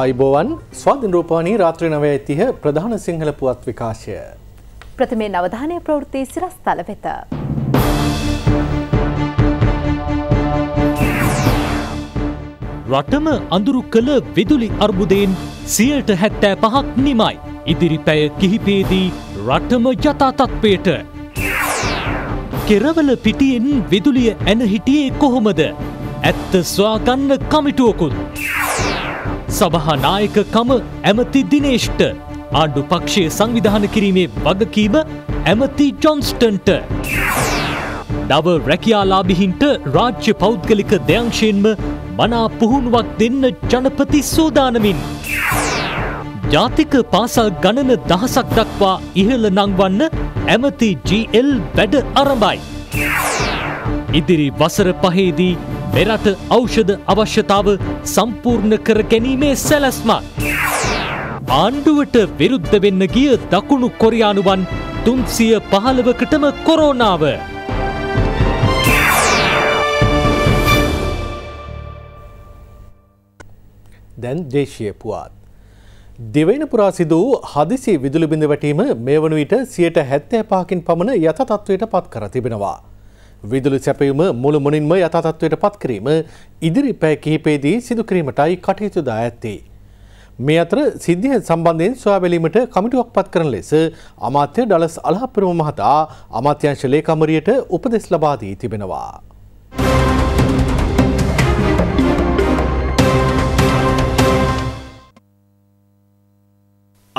අයිබෝවන් ස්වාධින් රූපවානී රාත්‍රී නවය ඇතිහ ප්‍රධාන සිංහල පුවත් විකාශය. ප්‍රථමේ නවධානය ප්‍රවෘත්ති සිරස් තල වෙත. රටම අඳුරු කළ විදුලි අර්බුදයෙන් සියයට හැත්තෑ පහක් නිමයි. ඉදිරි පැය කිහිපේදී රටම ජතාතත්වයට. කෙරවල පිටියෙන් විදුලිය ඇන හිටියේ කොහොමද. ඇත්ත ස්වාගන්න කමිටුවකුත්. සභහනායකකම ඇමති දිනේෂ්ට ආණ්ඩු පක්ෂය සංවිධාන කිරීමේ වගකීම ඇමති ජොන්ස්ටන්ට. නව රැකයාලාබිහින්ට රාජ්‍ය පෞද්ගලික දෙයංශයෙන්ම මනා පුහුණුවක් දෙන්න ජනපති සූදානමින්. ජාතික පාසල් ගණන දහසක් දක්වා ඉහළ නංවන්න ඇමති GL වැඩ අරඹයි. ඉදිරි වසර පහේදී මෙරට ඖෂධ අවශ්‍යතාව සම්පූර්ණ කර ගැනීමේ සැලැස්මත්. ආණ්ඩුවට විරුද්ධ වෙන්න ගිය දකුණු කොරියානුවන් තුන්සිය පහළවකටම කොරෝනාව. දැන් දේශය පුවත්. දෙවයින පුරා සිදු වූ හදිසි විදුලි බිඳ වැටීම මේ වන විට සියයට හැත්තෑ පාකින් පමණ යථතත්වයට පත් කර තිබෙනවා. විදුලි සැපයුම මුළු මුනින්ම යථතත්වයට පත්කිරීම ඉදිරි පැය කිහිපේදී සිදුකිරීමටයි කටයුතුදා ඇත්තේ. මේ අතර සිද්ධිය සම්බන්ධයෙන් සොයාබැලීමට කමිටුවක් පත් කරන ලෙස අමාත්‍ය ඩලස් අලහපුරම මහතා අමාත්‍යංශ ලේකමරියට උපදෙස් ලබා දී තිබෙනවා.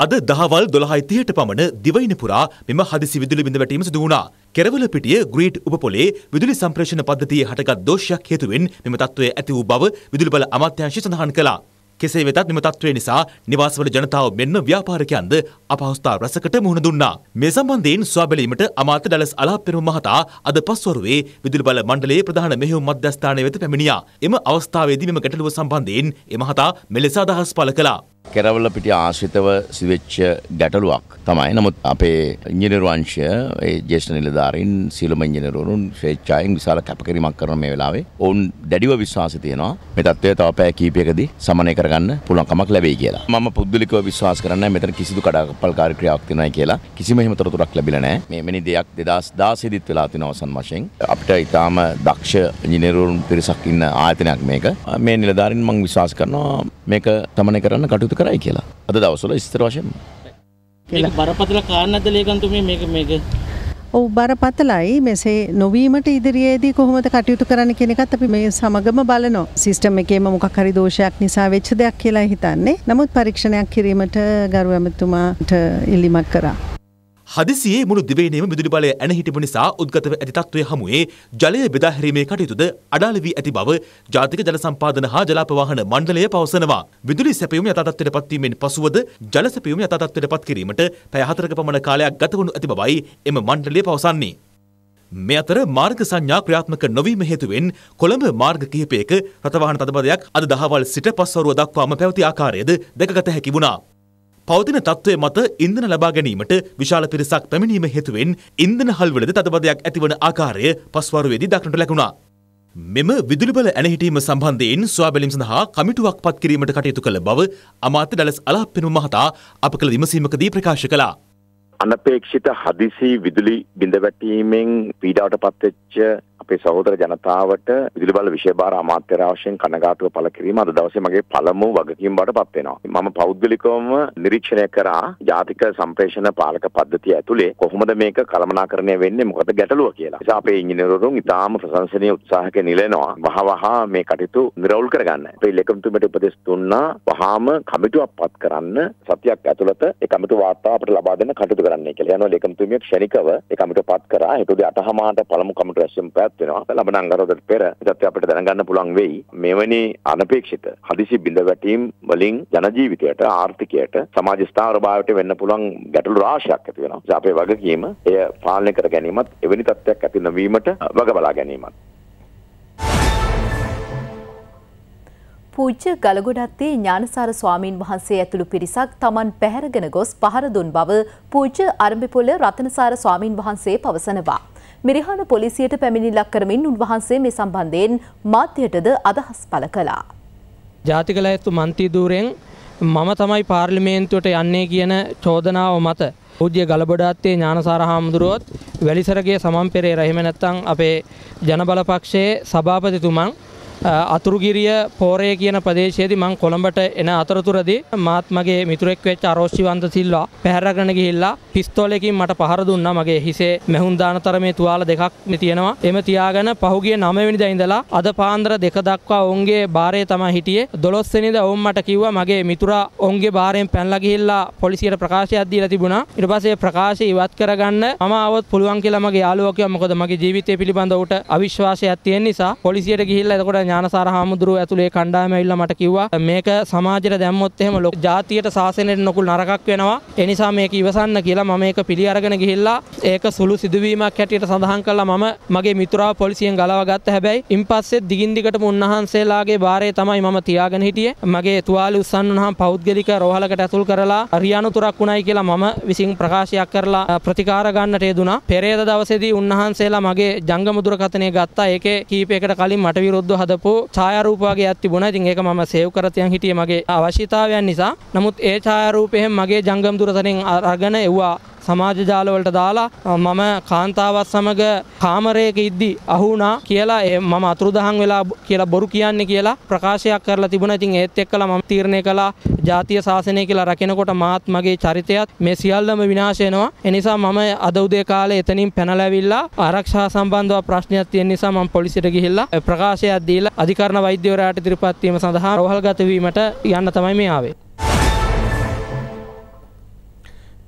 අද දහවල් දොළහයි තිහට පමණ දිවයින පුරා මෙම හදිසි විදුලි බිඳ වැටීම සිදු වුණා. කෙරවල පිටිය ග්‍රීට් උපපොලේ විදුලි සම්ප්‍රේෂණ පද්ධතියේ හටගත් දෝෂයක් හේතුවෙන් මෙම තත්ත්වය ඇති වූ බව විදුලි බල අමාත්‍යාංශය සඳහන් කළා. කෙසේ වෙතත් මෙම තත්ත්වය නිසා නිවාසවල ජනතාව මෙන්න ව්‍යාපාරිකයන්ද අපහසුතා රැසකට මුහුණ දුන්නා. මේ සම්බන්ධයෙන් සොයා බැලීමට අමාත්‍ය ඩලස් අලාප්පෙරුම මහතා අද පස්වරුවේ විදුලි බල මණ්ඩලයේ ප්‍රධාන මෙහෙයුම් මධ්‍යස්ථානය වෙත පැමිණියා. එම අවස්ථාවේදී මෙම ගැටලුව සම්බන්ධයෙන් එ මහතා මෙලෙස අදහස් පළ කළා. කෙරවල පිට ආශ්‍රිතව සිවෙච්ච ගැටලුවක් තමයි නමුත් අපේ ඉංජිනරවංශය ජේෂ්ඨ නිලධාරීන් සියලුම ඉංජිනරවරුන් ශ්‍රේච්ඡායෙන් විශාල කැපකිරීමක් කරන මේ වෙලාවේ ඔවුන් දැඩිව විශ්වාස තියෙනවා මේ තත්ත්වය තව පැය කිහිපයකදී සමනය කරගන්න පුළුවන්කමක් ලැබෙයි කියලා. මම පුද්ගලිකව විශ්වාස කරන්නේ මෙතන කිසිදු කඩාකප්පල්කාරී ක්‍රියාවක් තියෙනවායි කියලා කිසිම එහෙම තොරතුරක් ලැබිලා නැහැ. මේ මෙනි දෙයක් 2016 දිත් වෙලා තියෙන අවසන් වශයෙන් අපිට ඊටාම දක්ෂ ඉංජිනරවරුන් පිරිසක් ඉන්න ආයතනයක් මේක. මේ නිලධාරීන් මම විශ්වාස කරනවා මේක සමනය කරන්න කටයුතු කටයුතු කරයි කියලා අද දවසල ස්තර වශයෙන් බරපතල කාරණද ලේකන්තුමේ මේක මේක ඔව් බරපතලයි මෙසේ නොවීමට ඉදිරියේදී කොහොමද කටයුතු කරන්න කියන එකත් අපි මේ සමගම බලනවා. සිස්ටම් එකේම මොකක් හරි දෝෂයක් නිසා වෙච්ච දෙයක් කියලා හිතන්නේ. නමුත් පරීක්ෂණයක් කිරීමට ගරු ඇමතුමාට ඉල්ලීමක් කරා. හදිසියේ මුළු දිවයිනේම විදුලි බලය ඇන හිටපු නිසා උද්ගතව ඇති තත්ත්වය හමුවේ ජලය බෙදා හැරීමේ කටයුතුද අඩාල වී ඇති බව ජාතික ජල සම්පාදන හා ජලාපවාහන මණ්ඩලය පවසනවා. විදුලි සැපයුම් යථාතත්වයට පත්වීමෙන් පසුවද ජල සැපයුම් යථාතත්වයට පත් කිරීමට පැය හතරක පමණ කාලයක් ගතවනු ඇති බවයි එම මණ්ඩලය පවසන්නේ. මේ අතර මාර්ග සංඥා ක්‍රියාත්මක නොවීම හේතුවෙන් කොළඹ මාර්ග කිහිපයක රථවාහන තදබදයක් අද දහවල් සිට පස්වරුව දක්වාම පැවති ආකාරයද දැකගත හැකි වුණා. පවතින තත්ත්වය මත ඉන්ධන ලබා ගැනීමට විශාල පිරිසක් පැමිණීම හේතුවෙන් ඉන්ධන හල්වලද තදබදයක් ඇතිවන ආකාරය පස්වරුවේදී දක්නට ලැබුණා. මෙම විදුලිබල ඇනහිටීම සම්බන්ධයෙන් ස්වාබැලීම් සඳහා කමිටුවක් පත් කිරීමට කටයුතු කළ බව අමාත්‍ය ඩලස් අලාප්පෙනුම මහතා අප කළ විමසීමකදී ප්‍රකාශ කළා. අනපේක්ෂිත හදිසි විදුලි බිඳවැටීමෙන් පීඩාවට පත්වෙච්ච අපේ සහෝදර ජනතාවට විදුලි බල විශේෂභාර අමාත්‍යර වශයෙන් කනගාටුව පළ කිරීම අද දවසේ මගේ පළමු වගකීම් බවට පත් වෙනවා. මම පෞද්ගලිකවම නිරීක්ෂණය කරා ජාතික සම්ප්‍රේෂණ පාලක පද්ධතිය ඇතුලේ කොහොමද මේක කළමනාකරණය වෙන්නේ මොකද ගැටලුව කියලා. ඒ නිසා අපේ ඉංජිනේවරුන් ඉතාම ප්‍රශංසනීය උත්සාහක නිලෙනවා. වහවහ මේ කටයුතු නිරවුල් කරගන්න. අපේ ලේකම්තුමට උපදෙස් දුන්නා වහාම කමිටුවක් පත් කරන්න සතියක් ඇතුළත ඒ කමිටුව වාර්තාව අපට ලබා දෙන්න කටයුතු කරන්නයි කියලා. යනවා ලේකම්තුමිය ක්ෂණිකව ඒ කමිටුව පත් කරා. හිතුවේ 8 මාට පළමු කමිටුව ඇසෙම් පැත් පත් වෙනවා ලබන අංගරෝගයට පෙර ඒත් අපිට දැනගන්න පුළුවන් වෙයි මෙවැනි අනපේක්ෂිත හදිසි බිඳ වැටීම් වලින් ජන ජීවිතයට ආර්ථිකයට සමාජ ස්ථාවරභාවයට වෙන්න පුළුවන් ගැටලු රාශියක් ඇති වෙනවා අපේ වගකීම එය පාලනය කර ගැනීමත් එවැනි තත්ත්වයක් ඇති නොවීමට වග බලා ගැනීමත් පූජ්‍ය ගලගොඩත්තේ ඥානසාර ස්වාමීන් වහන්සේ ඇතුළු පිරිසක් තමන් පැහැරගෙන ගොස් පහර දුන් බව පූජ්‍ය අරඹිපොළ රතනසාර ස්වාමීන් වහන්සේ පවසනවා. මිරිහාන පොලිසියට පැමිණිලක් කරමින් උන්වහන්සේ මේ සම්බන්ධයෙන් මාධ්‍යයටද අදහස් පළ කළා. ජාතිකල ඇත්තු මන්තී දූරෙන් මම තමයි පාර්ලිමේන්තුවට යන්නේ කියන චෝදනාව මත පූජ්‍ය ගලබොඩාත්තේ ඥානසාර හාමුදුරුවොත් වැලිසරගේ සමන් පෙරේ රහිම නැත්තං අපේ ජනබලපක්ෂයේ සභාපතිතුමන් අතුරුගිරිය පෝරය කියන ප්‍රදේශයේදී මං කොළඹට එන අතරතුරදී මාත් මගේ මිතුරෙක් වෙච්ච අරෝෂිවන්ත සිල්වා පැහැරගෙන ගිහිල්ලා පිස්තෝලයකින් මට පහර දුන්නා මගේ හිසේ මෙහුම් දාන තරමේ තුවාල දෙකක් මේ තියෙනවා. එම තියාගෙන පහුගිය 9 වෙනිදා ඉඳලා අද පාන්දර 2 දක්වා ඔවුන්ගේ බාරේ තමයි හිටියේ. 12 වෙනිදා ඔවුන් මට කිව්වා මගේ මිතුරා ඔවුන්ගේ බාරෙන් පැනලා ගිහිල්ලා පොලිසියට ප්‍රකාශයක් දීලා තිබුණා. ඊට පස්සේ ප්‍රකාශය ඉවත් කරගන්න මම આવොත් පුළුවන් කියලා මගේ යාළුවා කිව්වා. මොකද මගේ ජීවිතය පිළිබඳව උට අවිශ්වාසයක් තියෙන නිසා පොලිසියට ගිහිල්ලා එතකොට ඥානසාර හාමුදුරුව ඇතුලේ කණ්ඩායම ඇවිල්ලා මට කිව්වා මේක සමාජයට දැම්මොත් එහෙම ලොකු ජාතියට සාසනයට නොකුල් නරකක් වෙනවා. ඒ නිසා මේක ඉවසන්න කියලා මම ඒක පිළි අරගෙන ගිහිල්ලා ඒක සුළු සිදුවීමක් හැටියට සඳහන් කළා මම මගේ මිතුරාව පොලිසියෙන් ගලවා ගත්ත හැබැයි ඉන්පස්සේ දිගින් දිගටම උන්වහන්සේලාගේ බාරේ තමයි මම තියාගෙන හිටියේ. මගේ තුවාලි උස්සන්න උනහම පෞද්ගලික රෝහලකට ඇතුල් කරලා හරියානුතුරක් උණයි කියලා මම විසින් ප්‍රකාශයක් කරලා ප්‍රතිකාර ගන්නට යෙදුනා. පෙරේද දවසේදී උන්වහන්සේලා මගේ ජංගම දුරකථනය ගත්තා. ඒකේ කීපයකට කලින් මට විරුද්ධව හද හදපු ඡායාරූප වගේ එකක් තිබුණා. ඉතින් ඒක මම සේව් කර තියන් හිටියේ මගේ අවශ්‍යතාවයන් නිසා. නමුත් ඒ ඡායාරූපයෙන් මගේ ජංගම දුරසනෙන් අරගෙන එවුවා සමාජ ජාලවලට දාලා මම කාන්තාවත් සමග කාමරයක ඉද්දි අහුුණා කියලා ඒ මම අතුරුදහන් වෙලා කියලා බොරු කියන්නේ කියලා ප්‍රකාශයක් කරලා තිබුණා. ඉතින් ඒත් එක්කලා මම තීරණය කළා ජාතිය ශාසනය කියලා රකිනකොට මාත් මගේ චරිතයත් මේ සියල්ලම විනාශ වෙනවා. ඒ නිසා මම අද උදේ කාලේ එතනින් පැනලා ඇවිල්ලා ආරක්ෂා සම්බන්ධව ප්‍රශ්නයක් තියෙන නිසා මම පොලිසියට ගිහිල්ලා ප්‍රකාශයක් දීලා අධිකරණ වෛද්‍යවරයාට ඉදිරිපත් වීම සඳහා රෝහල්ගත වීමට යන්න තමයි මේ ආවේ.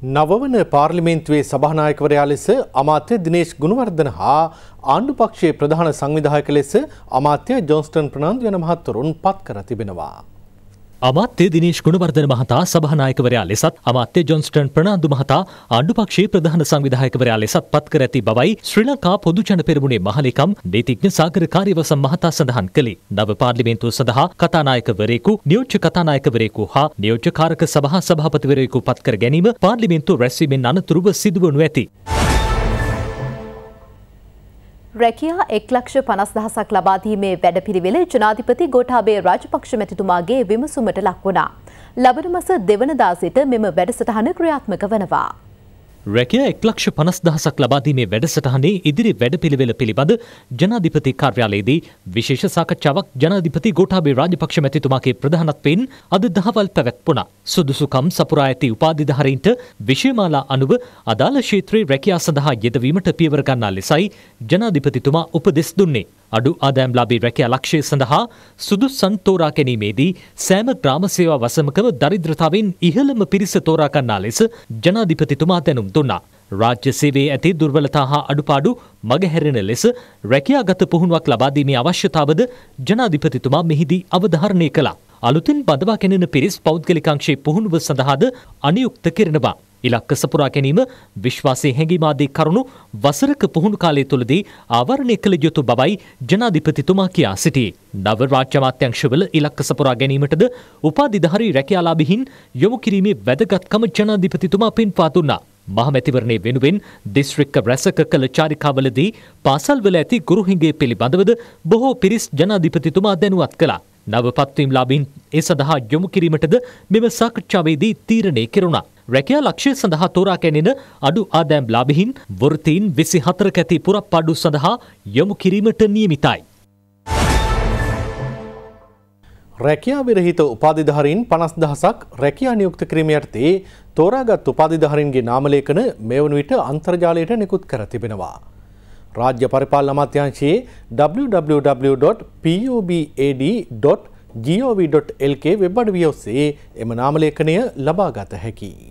නවවන පාර්ලිමේන්තුවේ සභානායකවරයා ලෙස අමාත්‍ය දිනේශ් ගුණවර්ධන හා ආණ්ඩු පක්ෂයේ ප්‍රධාන සංවිධායක ලෙස අමාත්‍ය ජොන්ස්ටන් ප්‍රනාන්දු යන මහත්වරුන් පත් කර තිබෙනවා. අමාත්‍ය දිනේශ් ගුණවර්ධන මහතා සභානායකවරයා ලෙසත් අමාත්‍ය ජොන්ස්ටන් ප්‍රනාන්දු මහතා ආණ්ඩුපක්ෂයේ ප්‍රධාන සංවිධායකවරයා ලෙසත් පත් කර ඇති බවයි ශ්‍රී ලංකා පොදු ජන පෙරමුණේ මහලේකම් නීතිඥ සාගර කාර්යවසම් මහතා සඳහන් කළේ. නව පාර්ලිමේන්තුව සඳහා කතානායකවරයෙකු, නියෝජ්‍ය කතානායකවරයෙකු හා නියෝජ්‍ය කාරක සභා සභාපතිවරයෙකු පත් කර ගැනීම පාර්ලිමේන්තුව රැස්වීමෙන් අනතුරුව සිදුවනු ඇති. රැකියා එක් ලක්ෂ පනස් දහසක් ලබාදීමේ වැඩපිරිවෙල ජනාධිපති ගෝඨාභය රාජපක්ෂ මැතිතුමාගේ විමසුමට ලක් වුණා. ලබන මස දෙවනදා සිට මෙම වැඩසටහන ක්‍රියාත්මක වනවා. රැකය එක්ලක්ෂ පනස් දහසක් ලබාදීමේ වැඩසටහනේ ඉදිරි වැඩපිළිවෙල පිළිබඳ ජනාධිපති කාර්යාලයේදී විශේෂ සාකච්ඡාවක් ජනාධිපති ගෝඨාභය රාජපක්ෂ මැතිතුමාගේ ප්‍රධානත්වයෙන් අද දහවල් පැවැත්වුණා. සුදුසුකම් සපුරා ඇති උපාධිධාරීන්ට විෂයමාලා අනුව අදාළ ක්ෂේත්‍රයේ රැකියා සඳහා යෙදවීමට පියවර ගන්නා ලෙසයි ජනාධිපතිතුමා උපදෙස් දුන්නේ. අඩු ආදෑම් ලාබී රැකියා ලක්ෂය සඳහා සුදුසන් තෝරා ගැනීමේදී සෑම ග්‍රාම සේවා වසමකම දරිද්‍රතාවෙන් ඉහළම පිරිස තෝරා ගන්නා ලෙස ජනාධිපතිතුමා දැනුම් දුන්නා. රාජ්‍ය සේවයේ ඇති දුර්වලතා හා අඩුපාඩු මගහැරෙන ලෙස රැකියාගත පුහුණුවක් ලබා දීමේ අවශ්‍යතාවද ජනාධිපතිතුමා මෙහිදී අවධාරණය කළා. අලුතින් බදවා ගැනෙන පිරිස් පෞද්ගලිකංශයේ පුහුණුව සඳහාද අනියුක්ත කරනවා. ඉලක්ක සපුරා ගැනීම විශ්වාසය හැඟීමාදී කරුණු වසරක පුහුණු කාලය තුළදී ආවරණය කළ යුතු බවයි ජනාධිපතිතුමා කියා සිටියේ. නව රාජ්‍යමාත්‍යංශවල ඉලක්ක සපුරා ගැනීමටද උපාධිධාරී රැකියාලාභිහින් යොමු කිරීමේ වැදගත්කම ජනාධිපතිතුමා පෙන්වා දුන්නා. මහමැතිවරණය වෙනුවෙන් දිස්ත්‍රික්ක රැසක කළ චාරිකාවලදී පාසල්වල ඇති ගුරුහිඟය පිළිබඳවද බොහෝ පිරිස් ජනාධිපතිතුමා දැනුවත් කළා. නව පත්වීම් ලාබීන් ඒ සඳහා යොමු කිරීමටද මෙම සාකච්ඡාවේදී තීරණය කෙරුණා. රැකයා ලක්ෂය සඳහා තෝරා කැනෙන අඩු ආදෑම් ලාබිහින් වෘතීන් විසි හතරක ඇති පුරප්පාඩු සඳහා යොමු කිරීමට නියමිතයි. රැකයා විරහිත උපාධිධහරින් පනස් දහසක් රැකයා නියුක්ත ක්‍රීමයටතේ තෝරාගත් උපාධිධහරින්ගේ නාමලේකන මෙවන විට අන්තර්ජාලයට නිකුත් කර තිබෙනවා. රාජ්‍ය පරිපාලන අමාත්‍යංශයේ www.pobad.gov.lk වෙබ් අඩවිය ඔස්සේ එම නාමලේඛනය ලබාගත හැකියි.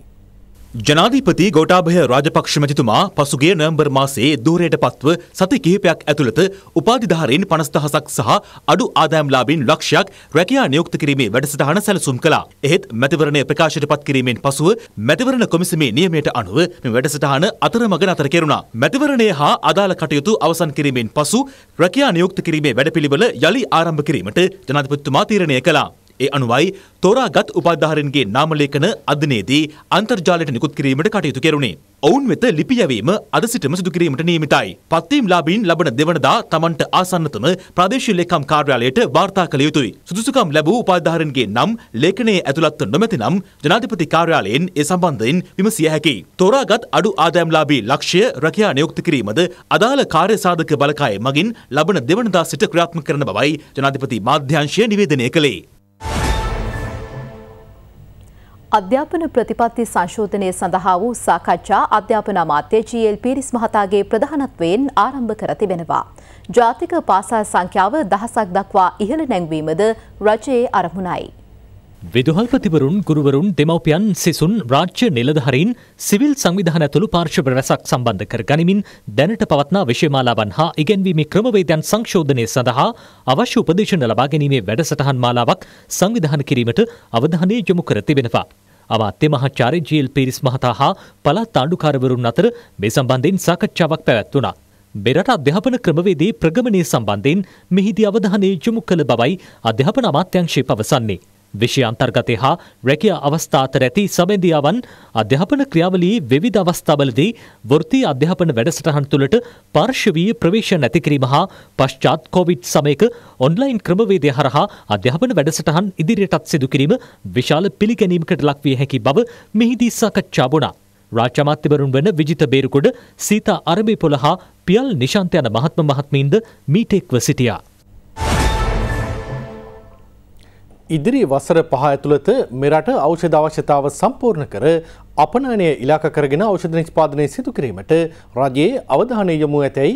ජනාධීපති ගෝටාභය රාජපක්ෂමතිතුමා පසුගේ නොම්බර් මාසේ දූරයට පත්ව සති කිහිපයක් ඇතුළත උපාධිධාරීන් පනස්දහසක් සහ අඩු ආදායම්ලාබින් ලක්ෂයක් රැකයා නියුක්ත කිරීමේ වැඩසටහන සැලසුම් කළා. එහෙත් මැතිවරණය ප්‍රකාශයට පත් කිරීමෙන් පසුව මැතිවරණ කොමිසමේ නියමයට අනුව මේ වැඩසටහන අතරමඟ නතර කෙරුණා. මැතිවරණය හා අදාළ කටයුතු අවසන් කිරීමෙන් පසු රැකයා නියුක්ත කිරීමේ වැඩපිළිවෙල යළි ආරම්භ කිරීමට ජනාධිපතිතුමා තීරණය කළා. ඒ අනුවයි තෝරාගත් උපාධාරන්ගේ නාමලේඛන අධනේදී අන්තර්ජාලයට නිකුත් කිරීමට කටයුතු කෙරුණේ. ඔවුන් වෙත ලිපි යැවීම අද සිටම සිදු කිරීමට නියමිතයි. පත්වීම්ලාභීන් ලබන දෙවනදා තමන්ට ආසන්නතම ප්‍රාදේශීය ලේකම් කාර්යාලයට වාර්තා කළ යුතුයි. සුදුසුකම් ලැබූ උපාධාරන්ගේ නම් ලේඛනයේ ඇතුළත් නොමැතිනම් ජනාධිපති කාර්යාලයෙන් ඒ සම්බන්ධයෙන් විමසිය හැකියි. තෝරාගත් අඩු ආදායම්ලාභී ලක්ෂ්‍ය රැකියා නියුක්ති කිරීමද අදාළ කාර්ය සාධක බලකාය මගින් ලබන දෙවනදා සිට ක්‍රියාත්මක කරන බවයි ජනාධිපති මාධ්‍යංශය නිවේදනය කළේ. අධ්‍යාපන ප්‍රතිපත්ති සංශෝධනය සඳහා වූ සාකච්ඡා අධ්‍යාපන අමාත්‍ය ජීඑල් පීරිස් මහතාගේ ප්‍රධානත්වයෙන් ආරම්භ කර තිබෙනවා. ජාතික පාසල් සංඛ්‍යාව දහසක් දක්වා ඉහළ නැංවීමද රජයේ අරමුණයි. විදුහල්පතිවරුන් ගුරුවරුන් දෙමවපියන් සිසුන් රාජ්‍ය නිලධහරින් සිවිල් සංවිධාන ඇතුළු පාර්ශව රැසක් සම්බන්ධ කර ගනිමින් දැනට පවත්නා විශයමාලාවන් හා ඉගැන්වීමි ක්‍රමවේදයන් සංශෝධනය සඳහා අවශ්‍ය උපදේශන ලබා ගැනීමේ වැඩසටහන් මාලාවක් සංවිධාන කිරීමට අවධානය යොමු කර තිබෙනවා. අමාත්‍ය මහාචාර්ය ජීල් පීරිස් මහතා හා පළාත් ආණ්ඩුකාරවරුන් අතර මේ සම්බන්ධයෙන් සාකච්ඡාවක් පැවැත්වුණා. මෙරට අධ්‍යාපන ක්‍රමවේදයේ ප්‍රගමනය සම්බන්ධයෙන් මෙහිදී අවධානය යොමු කළ බවයි අධ්‍යාපන අමාත්‍යංශය පවසන්නේ. විෂය අන්තර්ගතය හා රැකිය අවස්ථාත ඇති සබඳියාවන් අධ්‍යාපන ක්‍රියාවලී විවිධ අවස්ථාවලදී වෘත්ති අධ්‍යාපන වැඩසටහන් තුළට පර්ශවී ප්‍රවේශ නැතිකිරීම හා පශ්චාත් කොවිඩ් සමයක ඔන්ලයින් ක්‍රමවේදය හරහා අධ්‍යාපන වැඩසටහන් ඉදිරියටත් සිදුකිරීම විශාල පිළිගැනීමකට ලක්විය හැකි බව මෙහිදී සාකච්ඡා වුණා. රාජ්‍යමාත්‍යවරුන් වන විජිත බේරුකොඩ සීතා අරබිපොළ හා පියල් නිශාන්තයන මහත්ම මහත්මීන්ද මීටෙක්ව සිටියා. ඉදිරි වසර පහ ඇතුළත මෙරට ඖෂධ අවශ්‍යතාව සම්පූර්ණ කර අපනයනය ඉලාක කරගෙන ඖෂධ නිෂ්පාදනය සිදු කිරීමට රජයේ අවධානය යොමු ඇතැයි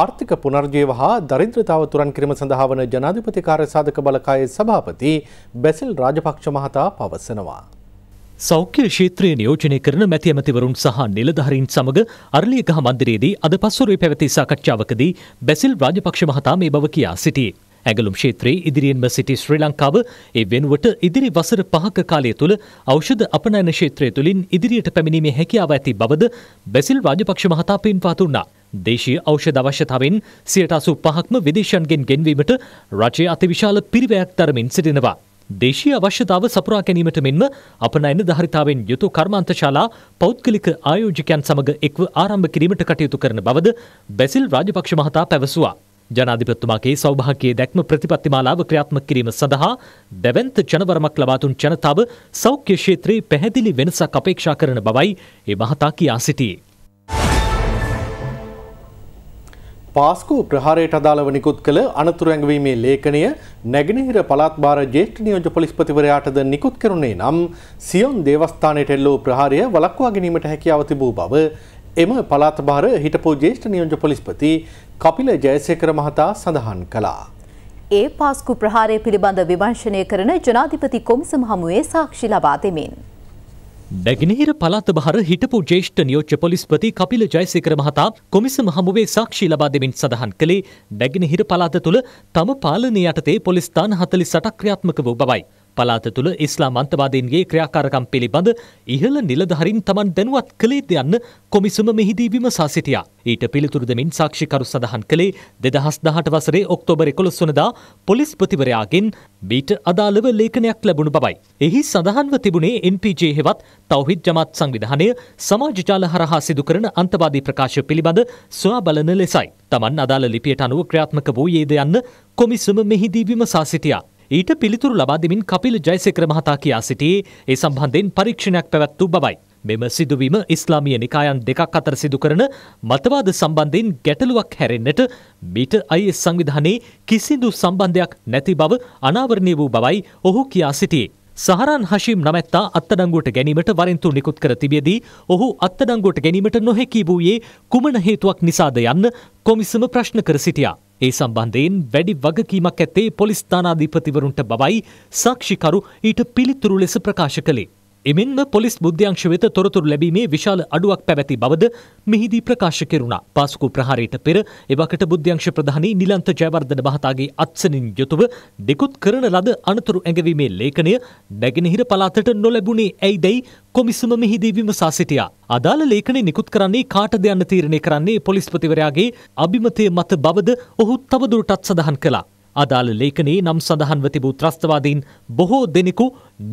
ආර්ථික පුනර්ජීව හා දරිද්‍රතාව තුරන් කිරීම සඳහා වන ජනාධිපති කාර්ය සාධක බලකායේ සභාපති බැසිල් රාජපක්ෂ මහතා පවසනවා. සෞඛ්‍ය ශේත්‍රය නියෝජනය කරන මැති ඇමතිවරුන් සහ නිලධහරින් සමඟ අරලියගහ මන්දිරයේදී අද පස්සුරේ පැවති සාකච්ඡාවකදී බැසිල් රාජපක්ෂ මහතා මේ බව කියා සිටි. ඇගලුම් ක්ෂේත්‍රයේ ඉදිරියෙන්ම සිටි ශ්‍රී ලංකාව ඒ වෙනුවට ඉදිරි වසර පහක කාලය තුළ ඖෂධ අපනයන ක්ෂේත්‍රය තුළින් ඉදිරියට පැමිණීමේ හැකියාව ඇති බවද බැසිල් රාජපක්ෂ මහතා පෙන්වා දුන්නා. දේශීය ඖෂධ අවශ්‍යතාවෙන් සියයට අසූ පහක්ම විදේශයන්ගෙන් ගෙන්වීමට රජය අතිවිශාල පිරිවැයක් තරමින් සිටිනවා. දේශීය අවශ්‍යතාව සපුරා ගැනීමට මෙන්ම අපනයන ධාරිතාවෙන් යුතු කර්මාන්තශාලා පෞද්ගලික ආයෝජකයන් සමඟ එක්ව ආරම්භ කිරීමට කටයුතු කරන බවද බැසිල් රාජපක්ෂ මහතා පැවසුවා. ජනාධිපතිතුමාගේ සෞභාග්‍යයේ දැක්ම ප්‍රතිපත්ති මාලාව ක්‍රියාත්මක කිරීම සඳහා දැවැන්ත ජනවරමක් ලබා දුන් ජනතාව සෞඛ්‍ය ක්ෂේත්‍රයේ පැහැදිලි වෙනසක් අපේක්ෂා කරන බවයි ඒ මහතා කියා සිටියේ. පාස්කු ප්‍රහාරයට අදාළව නිකුත් කළ අනතුරු ඇඟවීමේ ලේඛනය නැගෙනහිර පළාත් භාර ජ්‍යෙෂ්ඨ නියෝජ්‍ය පොලිස්පතිවරයාටද නිකුත් කෙරුණේ නම් සියොන් දේවස්ථානයට එල්ලූ ප්‍රහාරය වළක්වා ගැනීමට හැකියාව තිබූ බව එම පළාත් භාර හිටපු ජ්‍යෙෂ්ඨ නියෝජ්‍ය පොලිස්පති කපිල ජයසේකර මහතා සඳහන් කළා. ඒ පාස්කු ප්‍රහාරය පිළිබඳ විවංශනය කරන ජනාධිපති කොමිසම හමුවේ සාක්ෂි ලබා දෙමින්. නැගෙනහිර පළාත බහර හිටපු ජේෂ්ඨ නියෝජ්‍ය පොලිස්පති කපිල ජයසේකර මහතා කොමිසම හමුවේ සාක්ෂි ලබා දෙමින් සඳහන් කළේ නැගෙනහිර පළාත තුළ තම පාලනය යටතේ පොලිස්ථාන හතලිස් අටක් ක්‍රියාත්මක වූ බවයි. පලාත තුළ ඉස්ලාම් අන්තවාදීන්ගේ ක්‍රියාකාරකම් පිළිබඳ ඉහළ නිලධහරින් තමන් දැනුවත් කළේද යන්න කොමිසම මෙහිදී විමසා සිටියා. ඊට පිළිතුරු දෙමින් සාක්ෂිකරු සඳහන් කළේ දෙදහස් දහට වසරේ ඔක්තෝබර් එකොළොස්වනදා පොලිස්පතිවරයාගෙන් බීට අදාළව ලේඛනයක් ලැබුණු බවයි. එහි සඳහන්ව තිබුණේ NPJ හෙවත් තවහිත් ජමත් සංවිධානය සමාජජාල හරහා සිදු කරන අන්තවාදී ප්‍රකාශ පිළිබඳ ස්වා බලන ලෙසයි. තමන් අදාළ ලිපියට අනුව ක්‍රියාත්මක වූයේද යන්න කොමිසම මෙහිදී විමසා සිටියා. ඊට පිළිතුරු ලබා දෙමින් කපිල ජයසේකර මහතා කියා සිටියේ ඒ සම්බන්ධයෙන් පරීක්ෂණයක් පැවැත්වූ බවයි. මෙම සිදුවීම ඉස්ලාමීය නිකායන් දෙකක් අතර සිදු කරන මතවාද සම්බන්ධයෙන් ගැටලුවක් හැරෙන්නට මීට අයිස් සංවිධානයේ කිසිදු සම්බන්ධයක් නැති බව අනාවරණය වූ බවයි ඔහු කියා සිටියේ. සහරන් හශීම් නමැත්තා අත්තඩංගුවට ගැනීමට වරින්තු නිකුත් කර තිබියදී ඔහු අත්තඩංගුවට ගැනීමට නොහැකි වූයේ කුමන හේතුවක් නිසාද යන්න කොමිසම ප්‍රශ්න කර සිටියා. ඒ සම්බන්ධයෙන් වැඩි වගකීමක් ඇත්තේ පොලිස්ථානාධිපතිවරුන්ට බවයි සාක්ෂිකරු ඊට පිළිතුරු ලෙස ප්‍රකාශ කළේ. එමෙන්ම පොලිස් බුද්ධ්‍යංශ වෙත තොරතුරු ලැබීමේ විශාල අඩුවක් පැවැති බවද මෙහිදී ප්‍රකාශ කෙරුණා. පාසකු ප්‍රහාරයට පෙර එවකට බුද්ධ්‍යංශ ප්‍රධානී නිලන්ත ජයවර්ධන මහතාගේ අත්සනින් යුතුව දෙකුත් කරන ලද අනතුරු ඇඟවීමේ ලේඛනය නැගෙනහිර පළාතට නොලැබුණේ ඇයිදැයි කොමිසම මෙහිදී විමසා සිටියා. අදාළ ලේඛනය නිකුත් කරන්නේ කාටද යන්න තීරණය කරන්නේ පොලිස්පතිවරයාගේ අභිමතය මත බවද ඔහු තවදුරටත් සඳහන් කළා. අදාළ ලේඛනයේ නම් සඳහන්ව තිබූ ත්‍රස්තවාදීන් බොහෝ දෙනෙකු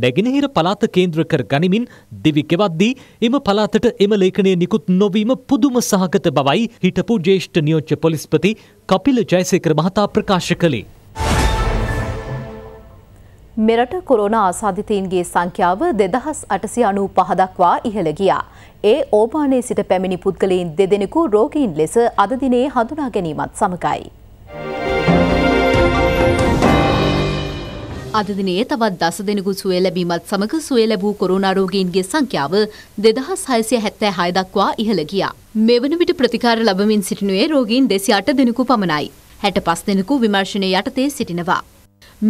නැගෙනහිර පළාත කේන්ද්‍ර කර ගනිමින් දිවි ගෙවද්දී එම පළාතට එම ලේඛනය නිකුත් නොවීම පුදුම සහගත බවයි හිටපු ජ්‍යෙෂ්ඨ නියෝජ්‍ය පොලිස්පති කපිල ජයසේකර මහතා ප්‍රකාශ කළේ. මෙරට කොරෝනා ආසාධිතයින්ගේ සංඛ්‍යාව දෙදහස් අටසි අනූ පහදක්වා ඉහළ ගියා. ඒ ඕපානයේ සිට පැමිණි පුද්ගලයින් දෙදෙනෙකු රෝගීන් ලෙස අදදිනේ හඳුනා ගැනීමත් සමඟයි. අද දිනේ තවත් දස දෙනෙකු සුවය ලැබීමත් සමග සුවය ලැබූ කොරෝනා රෝගීන්ගේ සංඛ්‍යාව 2676 දක්වා ඉහළ ගියා. මෙවන විට ප්‍රතිකාර ලැබමින් සිටිනුයේ රෝගීන් 208 දෙනෙකු පමණයි. 65 දෙනෙකු විමර්ශනය යටතේ සිටිනවා.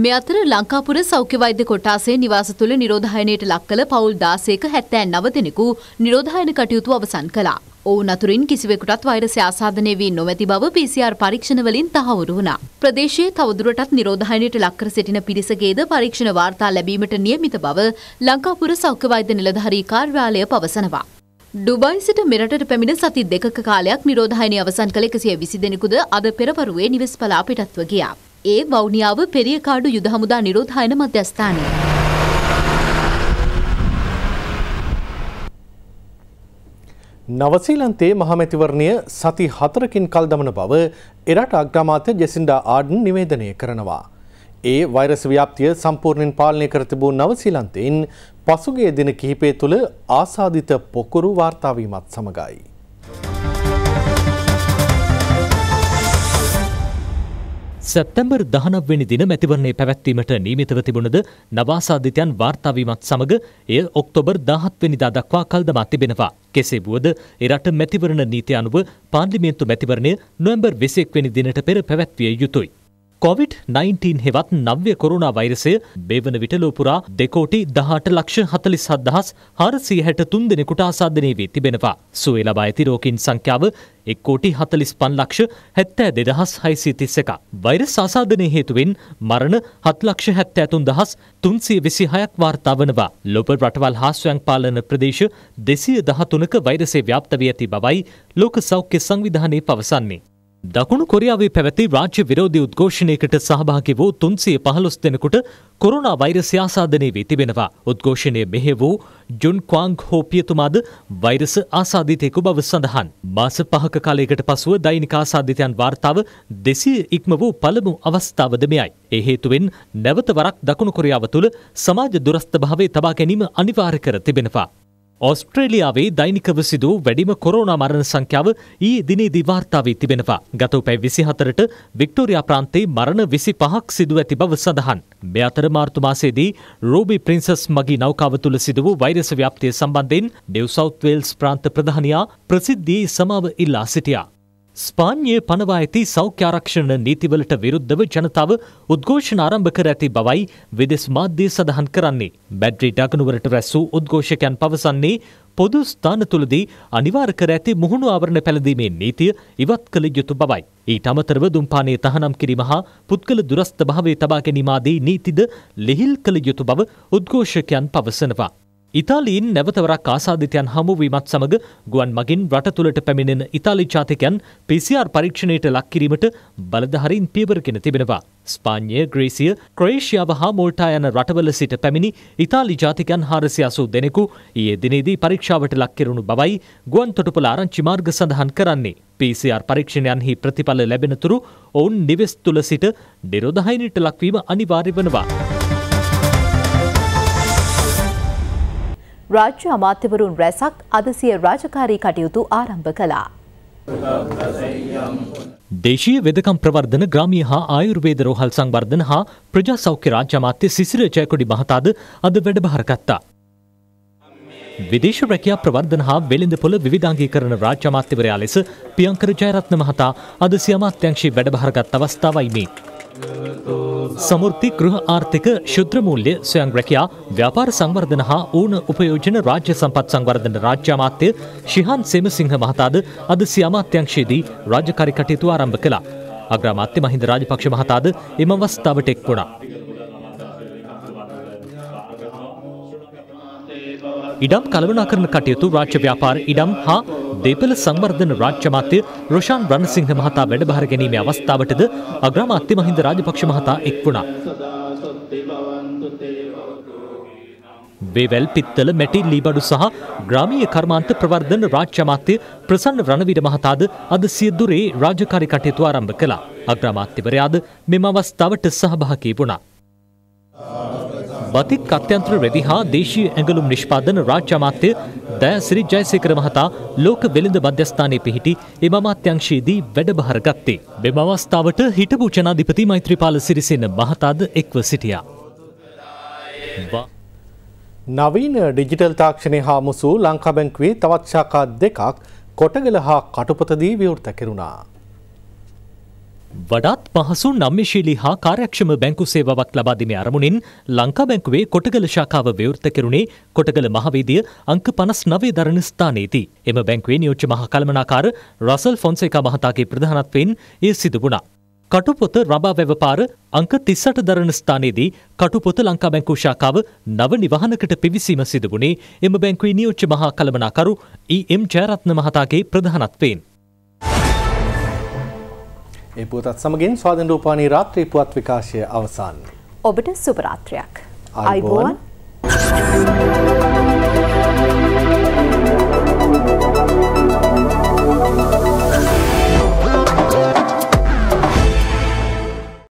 මේ අතර ලංකාපුර සෞඛ්‍ය වෛද්‍ය කොටාසේ නිවාස තුළ නිරෝධායනයට ලක් කළ පවුල් 16ක 79 දෙනෙකු නිරෝධායන කටයුතු අවසන් කළා. ඔවුන් අතුරින් කිසිවෙකුටත් වෛරසය ආසාදනය වී නොමැති බව PCR පරීක්ෂණ වලින් තහවුරු වුණා. ප්‍රදේශයේ තවදුරටත් නිරෝධායනයට ලක් කර සිටින පිරිසගේද පරීක්ෂණ වාර්තා ලැබීමට නියමිත බව ලංකාපුර සෞඛ්‍ය වෛද්‍ය නිලධාරී කාර්යාලය පවසනවා. ඩුබයි සිට මෙරටට පැමිණ සති දෙකක කාලයක් නිරෝධායනය අවසන් කළ 120 දෙනෙකුද අද පෙරවරුවේ නිවෙස් පලා පිටත්ව ගියා. ඒ වෞනියාව පෙරියකාඩු යුද හමුදා නිරෝධායන මධ්‍යස්ථානය. නවසීලන්තේ මහමැතිවරණය සති හතරකින් කල් දමන බව එරට අග්‍රාමාත්‍ය ජෙසින්ඩා ආඩන් නිවේදනය කරනවා. ඒ වෛරස ව්‍යාප්තිය සම්පූර්ණයෙන් පාලනය කර තිබූ නවසීලන්තයෙන් පසුගිය දින කිහිපය තුළ ආසාධිත පොකුරු වාර්තාවීමත් සමගයි. සැප්තැම්බර් දහනවැනි දින මැතිවරණය පැවැත්වීමට නීමිතව තිබුණද නවාසාධිතයන් වාර්තාවීමත් සමඟ එය ඔක්තෝබර් දහත්වනිදා දක්වා කල්දමා තිබෙනවා. කෙසේ වුවද එරට මැතිවරණ නීති අනුව පාර්ලිමේන්තු මැතිවරණය නොවැම්බර් වෙසෙක්වැනි දිනට පෙර පැවැත්විය යුතුයි. කොවිD-19 හෙවත් නව්‍ය කොරුණා වෛරසය බේවන විට ලෝපුරා දෙකෝටි දහට ලක්ෂ හතලිස් හත්දහස් හාරසිය හැට තුන් දෙනෙකුට ආසාධනය වී තිබෙනවා. සුවේ ලබා ඇති රෝකින් සංඛ්‍යාව එක්කෝටි හතලිස් පන් ලක්ෂ හැත්තෑ දෙදහස් හයිසි තිස්සක. වෛරස් ආසාධනය හේතුවෙන් මරණ හත්ලක්ෂ හැත්තෑතුන් දහස් තුන්සිය විසි හයක් වාර්තාවනවා. ලොබ රටවල් හාස්වයන් පාලන ප්‍රදේශ දෙසිය දහතුනක වෛරසේ ව්‍යාප්ත වී ඇති බවයි ලෝක සෞඛ්‍ය සංවිධානය පවසන්නේ. දකුණු කොරියාවේ පැවැති රාජ්‍ය විරෝධී උද්ඝෝෂණයකට සහභාගි වූ තුන්සිය පහළොස් දෙනෙකුට කොරුණා වෛරසය ආසාදනය වී තිබෙනවා. උද්ඝෝෂණය මෙහෙ වූ ජුන් ක්වාං හෝ පියතුමාද වෛරස ආසාධිතයෙකු බව සඳහන්. මාස පහක කාලයකට පසුව දෛනික ආසාධිතයන් වාර්තාව දෙසිය ඉක්ම වූ පළමු අවස්ථාවද මෙයයි. ඒ හේතුවෙන් නැවත වරක් දකුණු කොරියාව තුළ සමාජ දුරස්ථභාවය තබා ගැනීම අනිවාර්ය කර තිබෙනවා. ඔස්ට්‍රේලියාවේ දෛනිකව සිදූ වැඩිම කොරෝනා මරණ සංඛ්‍යාව ඊයේ දිනේදී වාර්තා වී තිබෙනවා. ගත උපැ 24ට වික්ටෝරියා ප්‍රාන්තයේ මරණ 25ක් සිදු ඇති බව සඳහන්. මේ අතර මාර්තු මාසයේදී රූබි ප්‍රින්සස් මගී නෞකාව තුල සිදු වූ වෛරස ව්‍යාප්තිය සම්බන්ධයෙන් නිව් සවුත් වේල්ස් ප්‍රාන්ත ප්‍රධානියා ප්‍රසිද්ධියේ සමාව ඉල්ලා සිටියා. ස්පාඤ්ඤයේ පනවා ඇති සෞඛ්‍ය ආරක්ෂණ නීතිවලට විරුද්ධව ජනතාව උද්ඝෝෂණ ආරම්භ කර ඇති බවයි විදෙස් මාධ්‍ය සඳහන් කරන්නේ. බැටරි ඩගනුවරට රැස් වූ උද්ඝෝෂකයන් පවසන්නේ පොදු ස්ථාන තුළදී අනිවාර්ය කර ඇති මුහුණු ආවරණ පැළඳීමේ නීතිය ඉවත් කළ යුතු බවයි. ඊට අමතරව දුම්පානයේ තහනම් කිරීම හා පුද්ගල දුරස්ථභාවය තබා ගැනීම ආදී නීතිද ලිහිල් කළ යුතු බව උද්ඝෝෂකයන් පවසනවා. ඉතාලීන් නැවතවරක් ආසාධිතයන් හමුවීමත් සමඟ ගුවන් මගින් රට තුළට පැමිණෙන ඉතාලි ජාතිකයන් පිසිR පරීක්ෂණයට ලක්කිරීමට බලධහරින් පියවරගෙන තිබෙනවා. ස්පාන්ය ග්‍රීසිය ක්‍රේෂයාව හා මෝල්ටා යන රටවල සිට පැමිණි ඉතාලි ජාතිකයන් හාරසි අසූ දෙනෙකු ඒ දිනේදී පරීක්ෂාවට ලක්කිරුණු බවයි ගුවන් තොටුපළ ආරංචි මාර්ග සඳහන් කරන්නේ. PCR පරීක්ෂණයන්හි ප්‍රතිඵල ලැබෙනතුරු ඔවුන් නිවෙස් තුළ සිට නිරෝධහයිනට ලක්වීම අනිවාර්ය වනවා. රාජ්‍ය අමාත්‍යවරුන් රැසක් අදසිය රාජකාරී කටයුතු ආරම්භ කළා. දේශීය වෙදකම් ප්‍රවර්ධන ග්‍රාමීය හා ආයුර්වේද රෝහල් සංවර්ධන හා ප්‍රජා සෞඛ්‍ය රාජ්‍ය අමාත්‍ය සිසිර ජයකොඩි මහතාද අද වැඩබහර ගත්තා. විදේශ රැකියා ප්‍රවර්ධන හා වෙළඳ පොළ විවිධාංගීකරණ රාජ්‍ය අමාත්‍යවරයා ලෙස පියංකර ජයරත්න මහතා අද සිය අමාත්‍යංශයේ වැඩබහර ගත් අවස්ථාවයි මේ. සමෘති ගෘහ ආර්ථික ශුද්‍රමූල්‍ය ස්වයන් රැකයා ව්‍යාපාර සංවර්ධන හා ඌන උපයෝජන රාජ්‍ය සම්පත් සංවර්ධන රාජ්‍යාමාත්‍ය ශිහන් සෙමසිංහ මහතාද අද සියමාත්‍යංශයේදී රාජකාරි කටයුතු ආරම්භ කළා. අග්‍රාමාත්‍ය මහින්ද රාජපක්ෂ මහතාද එම අවස්ථාවට එක් වුණා. ඉඩම් කලවනාකරන කටයුතු රාජ්‍ය ව්‍යාපාර ඉඩම් හා දෙපළ සංවර්ධන රාජ්‍ය මාත්‍ය රොෂාන් රණසිංහ මහතා වැඩභාර ගැනීමේ අවස්ථාවටද අග්‍රාමාත්‍ය මහින්ද රාජපක්ෂ මහතා එක් වුණා. වේවැල් පිත්තල මැටි ලීබඩු සහ ග්‍රාමීය කර්මාන්ත ප්‍රවර්ධන රාජ්‍ය මාත්‍ය ප්‍රසන්න රණවිඩ මහතාද අද සියදුරේ රාජකාරී කටයුතු ආරම්භ කළා. අග්‍රාමාත්‍යවරයාද මෙම අවස්ථාවට සහභාගී වුණා. බතික් අත්‍යන්ත්‍ර රෙදි හා දේශී ඇඟලුම් නිෂ්පාදන රාජ්‍යමාත්‍ය දෑ සිරි ජයසේකර මහතා ලෝක වෙළඳ මධ්‍යස්ථානයේ පිහිටි එම අමාත්‍යංශයේදී වැඩබහර ගත්තේ. මෙම අවස්ථාවට හිටපු ජනාධිපති මෛත්‍රීපාල සිරිසේන මහතාද එක්ව සිටියා. නවීන ඩිජිටල් තාක්ෂණය හා මුසු ලංකාබැංකුවේ තවත් ශාකා දෙකක් කොටගල හා කටුපතදී විවෘත කෙරුණා. වඩාත් පහසු නම්‍යශීලී හා කාර්යක්ෂම බැංකු සේවාවක් ලබාදීමේ අරමුණින් ලංකා බැංකුවේ කොටගල ශාඛාව ව්‍යවෘත කෙරුණේ කොටගල මහවේදිය අංක 59 දරණ ස්ථානයේදී. එම බැංකුවේ නියෝජ්‍ය මහ කළමනාකාර රසල් ෆොන්සේකා මහතාගේ ප්‍රධානත්වයෙන් එය සිදු වුණා. කටුපොත රබා වැවපාර අංක 38 දරණ ස්ථානයේදී කටුපොත ලංකා බැංකු ශාඛාව නව නිවහනකට පිවිසීම සිදු වුණේ එම බැංකුවේ නියෝජ්‍ය මහ කළමනාකරු ඊ.එම්. ජයරත්න මහතාගේ ප්‍රධානත්වයෙන්. ඒ පුවතත් සමගින් ස්වාධීන රූපවාහිනී රාත්‍රී පුවත් විකාශය අවසන්. ඔබට සුබ රාත්‍රියක්. ආයුබෝවන්.